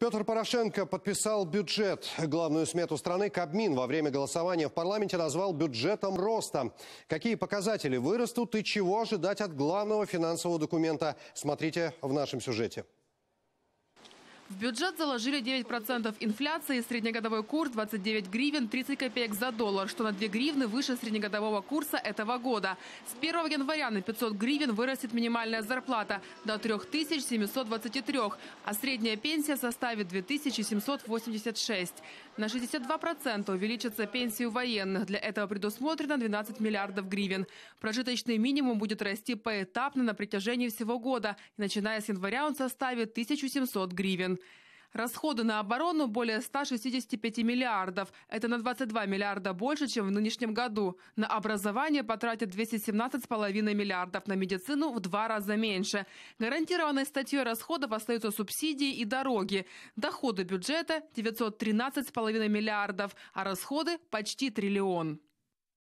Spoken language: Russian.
Петр Порошенко подписал бюджет. Главную смету страны Кабмин во время голосования в парламенте назвал бюджетом роста. Какие показатели вырастут и чего ожидать от главного финансового документа, смотрите в нашем сюжете бюджет заложили 9% инфляции, среднегодовой курс 29 гривен 30 копеек за доллар, что на 2 гривны выше среднегодового курса этого года. С 1 января на 500 гривен вырастет минимальная зарплата до 3723, а средняя пенсия составит 2786. На 62% увеличится пенсии военных. Для этого предусмотрено 12 миллиардов гривен. Прожиточный минимум будет расти поэтапно на протяжении всего года. начиная с января он составит 1700 гривен. Расходы на оборону более 165 миллиардов. Это на 22 миллиарда больше, чем в нынешнем году. На образование потратят 217,5 миллиардов, на медицину в два раза меньше. Гарантированной статьей расходов остаются субсидии и дороги. Доходы бюджета 913,5 миллиардов, а расходы почти триллион.